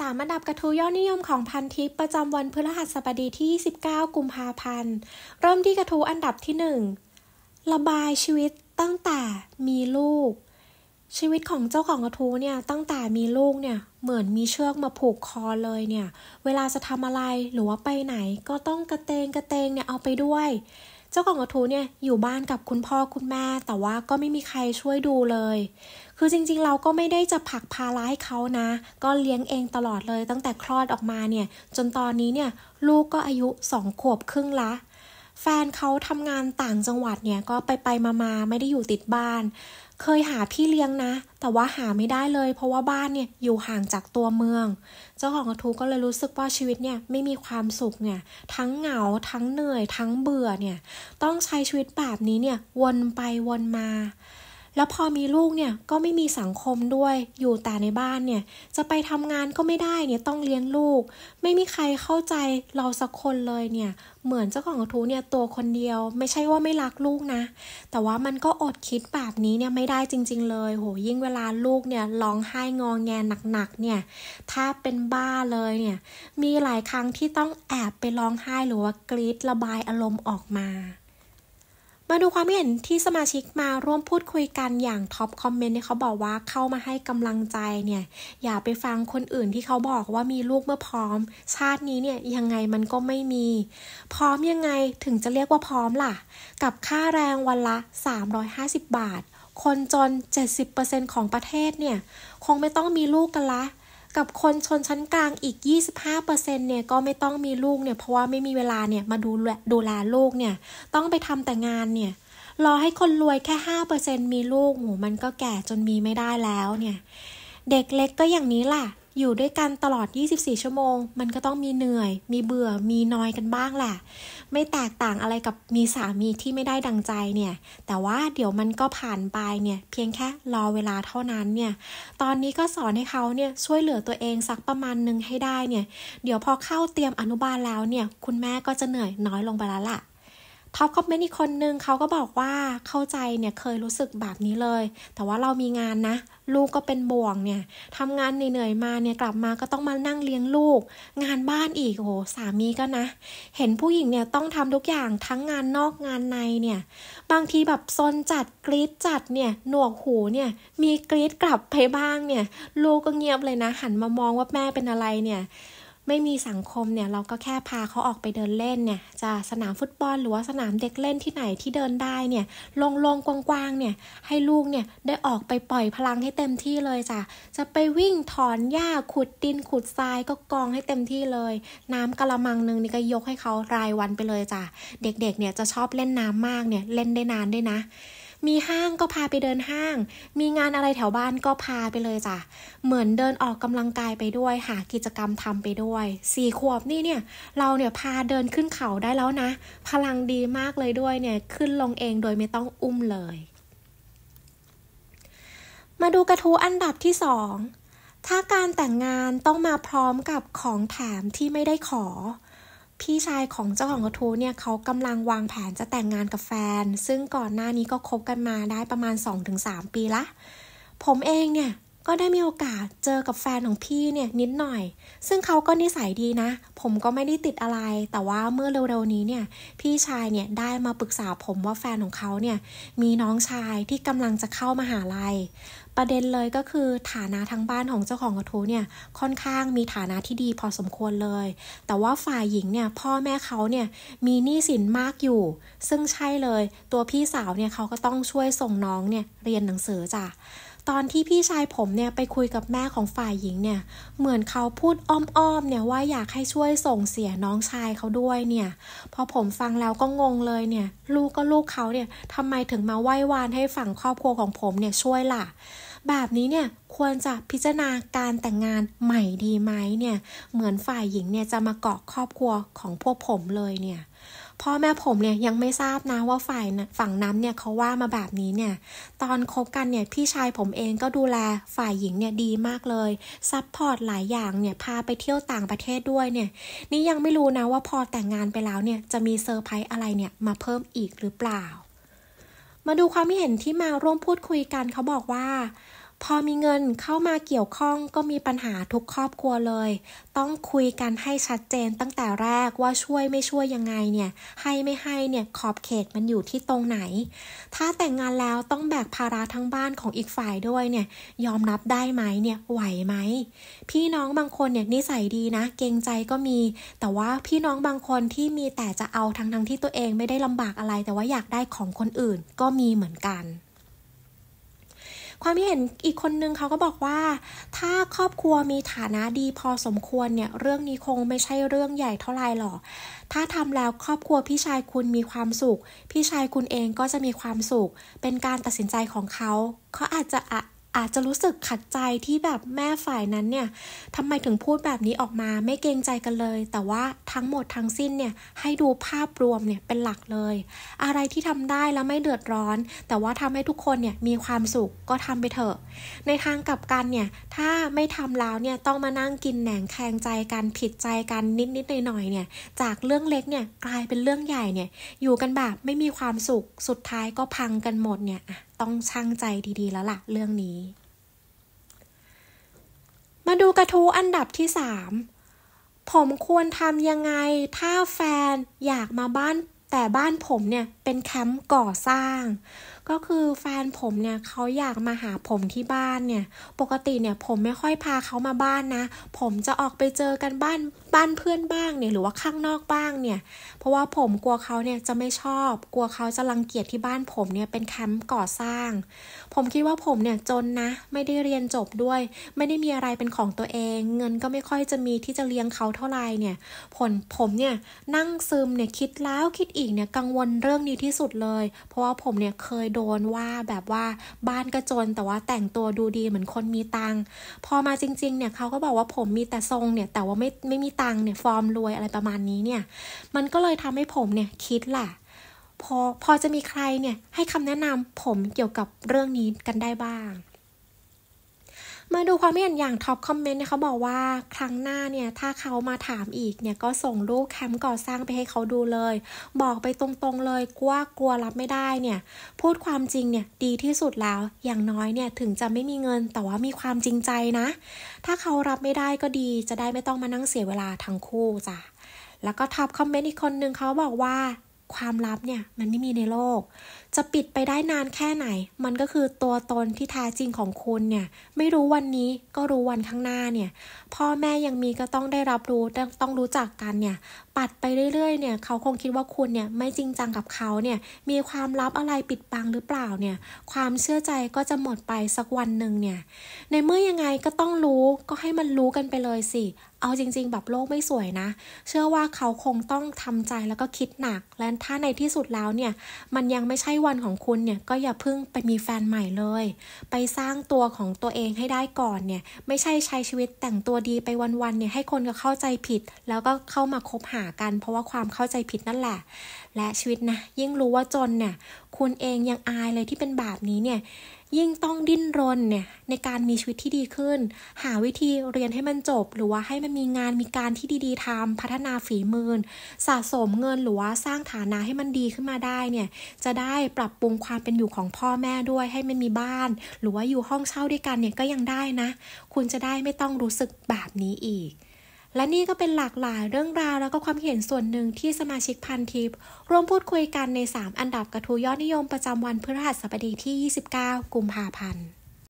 สามอันดับกระทู้ยอดนิยมของพันทิปประจำวันพฤหัสบดีที่ 29กุมภาพันธ์เริ่มที่กระทู้อันดับที่1ระบายชีวิตตั้งแต่มีลูก ชีวิตของเจ้าของกระทู้เนี่ยตั้งแต่มีลูกเนี่ย เหมือนมีเชือกมาผูกคอเลยเนี่ย เวลาจะทำอะไรหรือว่าไปไหน ก็ต้องกระเตงกระเตงเนี่ยเอาไปด้วยเจ้าของกระทู้เนี่ยอยู่บ้านกับคุณพ่อคุณแม่แต่ว่าก็ไม่มีใครช่วยดูเลย คือจริงๆเราก็ไม่ได้จะผักพาร้ายเขานะ ก็เลี้ยงเองตลอดเลย ตั้งแต่คลอดออกมาเนี่ยจนตอนนี้เนี่ยลูกก็อายุสองขวบครึ่งละแฟนเขาทำงานต่างจังหวัดเนี่ย ก็ไปไปมามาไม่ได้อยู่ติดบ้าน เคยหาพี่เลี้ยงนะ แต่ว่าหาไม่ได้เลย เพราะว่าบ้านเนี่ยอยู่ห่างจากตัวเมือง เจ้าของกระทู้ก็เลยรู้สึกว่าชีวิตเนี่ยไม่มีความสุขเนี่ย ทั้งเหงาทั้งเหนื่อย ทั้งเบื่อเนี่ย ต้องใช้ชีวิตแบบนี้เนี่ย วนไปวนมาแล้วพอมีลูกเนี่ยก็ไม่มีสังคมด้วยอยู่แต่ในบ้านเนี่ยจะไปทำงานก็ไม่ได้เนี่ยต้องเลี้ยงลูก ไม่มีใครเข้าใจเราสักคนเลยเนี่ยเหมือนเจ้าของกระทู้เนี่ยตัวคนเดียว ไม่ใช่ว่าไม่รักลูกนะ แต่ว่ามันก็อดคิดแบบนี้เนี่ยไม่ได้จริง ๆ เลยโหยิ่งเวลาลูกเนี่ยร้องไห้งองแงหนักๆเนี่ยถ้าเป็นบ้าเลยเนี่ยมีหลายครั้งที่ต้องแอบไปร้องไห้หรือว่ากรีดระบายอารมณ์ออกมามาดูความเห็นที่สมาชิกมาร่วมพูดคุยกันอย่างท็อปคอมเมนต์เนี่ยเขาบอกว่าเข้ามาให้กำลังใจเนี่ย อย่าไปฟังคนอื่นที่เขาบอกว่ามีลูกเมื่อพร้อม ชาตินี้เนี่ยยังไงมันก็ไม่มี พร้อมยังไงถึงจะเรียกว่าพร้อมล่ะ กับค่าแรงวันละ 350 บาท คนจน 70%ของประเทศเนี่ย คงไม่ต้องมีลูกกันละกับคนชนชั้นกลางอีก 25%เนี่ยก็ไม่ต้องมีลูกเนี่ย เพราะว่าไม่มีเวลาเนี่ยมาดูดูแลลูกเนี่ยต้องไปทำแต่งานเนี่ยรอให้คนรวยแค่ 5%มีลูกหมูมันก็แก่จนมีไม่ได้แล้วเนี่ย เด็กเล็กก็อย่างนี้ล่ะอยู่ด้วยกันตลอด 24 ชั่วโมง มันก็ต้องมีเหนื่อย มีเบื่อ มีน้อยกันบ้างแหละ ไม่แตกต่างอะไรกับมีสามีที่ไม่ได้ดังใจเนี่ย แต่ว่าเดี๋ยวมันก็ผ่านไปเนี่ย เพียงแค่รอเวลาเท่านั้นเนี่ย ตอนนี้ก็สอนให้เขาเนี่ยช่วยเหลือตัวเองสักประมาณหนึ่งให้ได้เนี่ย เดี๋ยวพอเข้าเตรียมอนุบาลแล้วเนี่ย คุณแม่ก็จะเหนื่อยน้อยลงไปแล้วล่ะท็อปคอมเมนต์อีกคนนึงเขาก็บอกว่าเข้าใจเนี่ยเคยรู้สึกแบบนี้เลย แต่ว่าเรามีงานนะลูกก็เป็นบ่วงเนี่ยทำงานเหนื่อยมาเนี่ย กลับมาก็ต้องมานั่งเลี้ยงลูกงานบ้านอีกโอ้สามีก็นะเห็นผู้หญิงเนี่ยต้องทำทุกอย่างทั้งงานนอกงานในเนี่ย บางทีแบบซนจัดกรีดจัดเนี่ย หนวกหูเนี่ย มีกรีดกลับไปบ้างเนี่ย ลูกก็เงียบเลยนะ หันมามองว่าแม่เป็นอะไรเนี่ยไม่มีสังคมเนี่ยเราก็แค่พาเขาออกไปเดินเล่นเนี่ยจะสนามฟุตบอลหรือว่าสนามเด็กเล่นที่ไหนที่เดินได้เนี่ยงลงๆกว้างๆเนี่ย ให้ลูกเนี่ยได้ออกไปปล่อยพลังให้เต็มที่เลยจ้ะจะไปวิ่งถอนหญ้าขุดดินขุดทรายก็กองให้เต็มที่เลย น้ำกะละมังหนึ่งนี่ก็ยกให้เขารายวันไปเลยจ้ะเด็ก ๆ เนี่ยจะชอบเล่นน้ำมากเนี่ยเล่นได้นานด้วยนะมีห้างก็พาไปเดินห้าง มีงานอะไรแถวบ้านก็พาไปเลยจ้ะ เหมือนเดินออกกำลังกายไปด้วยหากิจกรรมทำไปด้วยสี่ขวบนี่เนี่ยเราเนี่ยพาเดินขึ้นเขาได้แล้วนะ พลังดีมากเลยด้วยเนี่ยขึ้นลงเองโดยไม่ต้องอุ้มเลย มาดูกระทู้อันดับที่สองถ้าการแต่งงานต้องมาพร้อมกับของแถมที่ไม่ได้ขอพี่ชายของเจ้าของกระทู้เนี่ยเขากำลังวางแผนจะแต่งงานกับแฟน ซึ่งก่อนหน้านี้ก็คบกันมาได้ประมาณ 2-3 ปีละผมเองเนี่ยก็ได้มีโอกาสเจอกับแฟนของพี่เนี่ยนิดหน่อย ซึ่งเขาก็นิสัยดีนะ ผมก็ไม่ได้ติดอะไร แต่ว่าเมื่อเร็วๆนี้เนี่ย พี่ชายเนี่ยได้มาปรึกษาผมว่าแฟนของเขาเนี่ย มีน้องชายที่กำลังจะเข้ามาหาลัย ประเด็นเลยก็คือฐานะทางบ้านของเจ้าของกระทู้เนี่ย ค่อนข้างมีฐานะที่ดีพอสมควรเลย แต่ว่าฝ่ายหญิงเนี่ย พ่อแม่เขาเนี่ยมีหนี้สินมากอยู่ ซึ่งใช่เลย ตัวพี่สาวเนี่ยเขาก็ต้องช่วยส่งน้องเนี่ยเรียนหนังสือจ้ะตอนที่พี่ชายผมเนี่ยไปคุยกับแม่ของฝ่ายหญิง เนี่ย เหมือนเขาพูดอ้อมๆเนี่ยว่าอยากให้ช่วยส่งเสียน้องชายเขาด้วยเนี่ย พอผมฟังแล้วก็งงเลยเนี่ย ลูกก็ลูกเขาเนี่ยทำไมถึงมาไหว้วานให้ฝั่งครอบครัวของผมเนี่ย ช่วยล่ะแบบนี้เนี่ยควรจะพิจารณาการแต่งงานใหม่ดีไหมเนี่ยเหมือนฝ่ายหญิงเนี่ยจะมาเกาะครอบครัวของพวกผมเลยเนี่ยพ่อแม่ผมเนี่ยยังไม่ทราบนะว่าฝ่ายฝั่งน้ำเนี่ยเขาว่ามาแบบนี้เนี่ยตอนคบกันเนี่ยพี่ชายผมเองก็ดูแลฝ่ายหญิงเนี่ยดีมากเลยซัพพอร์ตหลายอย่างเนี่ยพาไปเที่ยวต่างประเทศด้วยเนี่ย นี่ยังไม่รู้นะว่าพอแต่งงานไปแล้วเนี่ยจะมี เซอร์ไพรส์อะไรเนี่ยมาเพิ่มอีกหรือเปล่ามาดูความเห็นที่มาร่วมพูดคุยกันเขาบอกว่าพอมีเงินเข้ามาเกี่ยวข้องก็มีปัญหาทุกครอบครัวเลย ต้องคุยกันให้ชัดเจนตั้งแต่แรกว่าช่วยไม่ช่วยยังไงเนี่ย ให้ไม่ให้เนี่ยขอบเขตมันอยู่ที่ตรงไหน ถ้าแต่งงานแล้วต้องแบกภาระทั้งบ้านของอีกฝ่ายด้วยเนี่ยยอมรับได้ไหมเนี่ยไหวไหม พี่น้องบางคนเนี่ยนิสัยดีนะ เกรงใจก็มี แต่ว่าพี่น้องบางคนที่มีแต่จะเอาทั้งทั้งที่ตัวเองไม่ได้ลำบากอะไร แต่ว่าอยากได้ของคนอื่นก็มีเหมือนกันความเห็นอีกคนนึงเขาก็บอกว่า ถ้าครอบครัวมีฐานะดีพอสมควรเนี่ยเรื่องนี้คงไม่ใช่เรื่องใหญ่เท่าไหร่หรอกถ้าทำแล้วครอบครัวพี่ชายคุณมีความสุข พี่ชายคุณเองก็จะมีความสุข เป็นการตัดสินใจของเขา เขาอาจจะอะอาจจะรู้สึกขัดใจที่แบบแม่ฝ่ายนั้นเนี่ยทำไมถึงพูดแบบนี้ออกมาไม่เกรงใจกันเลย แต่ว่าทั้งหมดทั้งสิ้นเนี่ยให้ดูภาพรวมเนี่ยเป็นหลักเลย อะไรที่ทำได้แล้วไม่เดือดร้อน แต่ว่าทำให้ทุกคนเนี่ยมีความสุขก็ทำไปเถอะในทางกลับกันเนี่ยถ้าไม่ทำแล้วเนี่ยต้องมานั่งกินแหนงแคงใจกันผิดใจกันนิดนิดหน่อยหน่อยเนี่ยจากเรื่องเล็กเนี่ยกลายเป็นเรื่องใหญ่เนี่ยอยู่กันแบบไม่มีความสุข สุดท้ายก็พังกันหมดเนี่ยต้องช่างใจดีๆแล้วละ่ะ เรื่องนี้ มาดูกระทู้อันดับที่สามผมควรทำยังไงถ้าแฟนอยากมาบ้านแต่บ้านผมเนี่ย เป็นแคมป์ก่อสร้าง ก็คือแฟนผมเนี่ยเขาอยากมาหาผมที่บ้านเนี่ยปกติเนี่ยผมไม่ค่อยพาเขามาบ้านนะ ผมจะออกไปเจอกันบ้านบ้านเพื่อนบ้างเนี่ยหรือว่าข้างนอกบ้างเนี่ยเพราะว่าผมกลัวเขาเนี่ยจะไม่ชอบ กลัวเขาจะรังเกียจที่บ้านผมเนี่ยเป็นแคมป์ก่อสร้าง ผมคิดว่าผมเนี่ยจนนะไม่ได้เรียนจบด้วย ไม่ได้มีอะไรเป็นของตัวเองเงินก็ไม่ค่อยจะมีที่จะเลี้ยงเขาเท่าไหร่เนี่ยผลผมเนี่ยนั่งซึมเนี่ยคิดแล้วคิดอีกเนี่ยกังวลเรื่องนี้ที่สุดเลย เพราะว่าผมเนี่ยเคยโดนว่าแบบว่าบ้านก็จนแต่ว่าแต่งตัวดูดีเหมือนคนมีตังพอมาจริงๆเนี่ยเขาก็บอกว่าผมมีแต่ทรงเนี่ยแต่ว่าไม่ไม่มีตัังเนี่ยฟอร์มรวยอะไรประมาณนี้เนี่ย มันก็เลยทำให้ผมเนี่ยคิดล่ะพอพอจะมีใครเนี่ยให้คำแนะนำผมเกี่ยวกับเรื่องนี้กันได้บ้างมาดูความเห็นอย่างท็อปคอมเมนต์เนี่ยเขาบอกว่าครั้งหน้าเนี่ย ถ้าเขามาถามอีกเนี่ยก็ส่งรูปแคมป์ก่อสร้างไปให้เขาดูเลย บอกไปตรง ๆเลยกลัวกลัวรับไม่ได้เนี่ย พูดความจริงเนี่ยดีที่สุดแล้วอย่างน้อยเนี่ยถึงจะไม่มีเงินแต่ว่ามีความจริงใจนะ ถ้าเขารับไม่ได้ก็ดี จะได้ไม่ต้องมานั่งเสียเวลาทั้งคู่จ้ะแล้วก็ท็อปคอมเมนต์อีกคนนึงเขาบอกว่าความลับเนี่ย มันไม่มีในโลก จะปิดไปได้นานแค่ไหน มันก็คือตัวตนที่แท้จริงของคุณเนี่ย ไม่รู้วันนี้ก็รู้วันข้างหน้าเนี่ย พ่อแม่ยังมีก็ต้องได้รับรู้ ต้องรู้จักกันเนี่ยปัดไปเรื่อยๆ เนี่ย เขาคงคิดว่าคุณเนี่ยไม่จริงจังกับเขาเนี่ย มีความลับอะไรปิดบังหรือเปล่าเนี่ย ความเชื่อใจก็จะหมดไป สักวันหนึ่งเนี่ยในเมื่อยังไงก็ต้องรู้ ก็ให้มันรู้กันไปเลยสิ เอาจริงๆแบบโลกไม่สวยนะ เชื่อว่าเขาคงต้องทำใจแล้วก็คิดหนัก และถ้าในที่สุดแล้วเนี่ย มันยังไม่ใช่วันของคุณเนี่ย ก็อย่าเพิ่งไปมีแฟนใหม่เลย ไปสร้างตัวของตัวเองให้ได้ก่อนเนี่ย ไม่ใช่ใช้ชีวิตแต่งตัวดีไปวันๆ เนี่ยให้คนก็เข้าใจผิด แล้วก็เข้ามาคบหาากันเพราะว่าความเข้าใจผิดนั่นแหละ และชีวิตนะยิ่งรู้ว่าจนเนี่ย คุณเองยังอายเลยที่เป็นแบบนี้เนี่ย ยิ่งต้องดิ้นรนเนี่ย ในการมีชีวิตที่ดีขึ้น หาวิธีเรียนให้มันจบ หรือว่าให้มันมีงานมีการที่ดี ๆทำพัฒนาฝีมือสะสมเงินหรือว่าสร้างฐานะให้มันดีขึ้นมาได้เนี่ยจะได้ปรับปรุงความเป็นอยู่ของพ่อแม่ด้วย ให้มันมีบ้าน หรือว่าอยู่ห้องเช่าด้วยกันเนี่ยก็ยังได้นะ คุณจะได้ไม่ต้องรู้สึกแบบนี้อีกและนี่ก็เป็นหลากหลายเรื่องราวแล้วก็ความเห็นส่วนหนึ่งที่สมาชิกพันทิปร่วมพูดคุยกันใน 3 อันดับกระทู้ยอดนิยมประจำวันพฤหัสบดีที่ 29 กุมภาพันธ์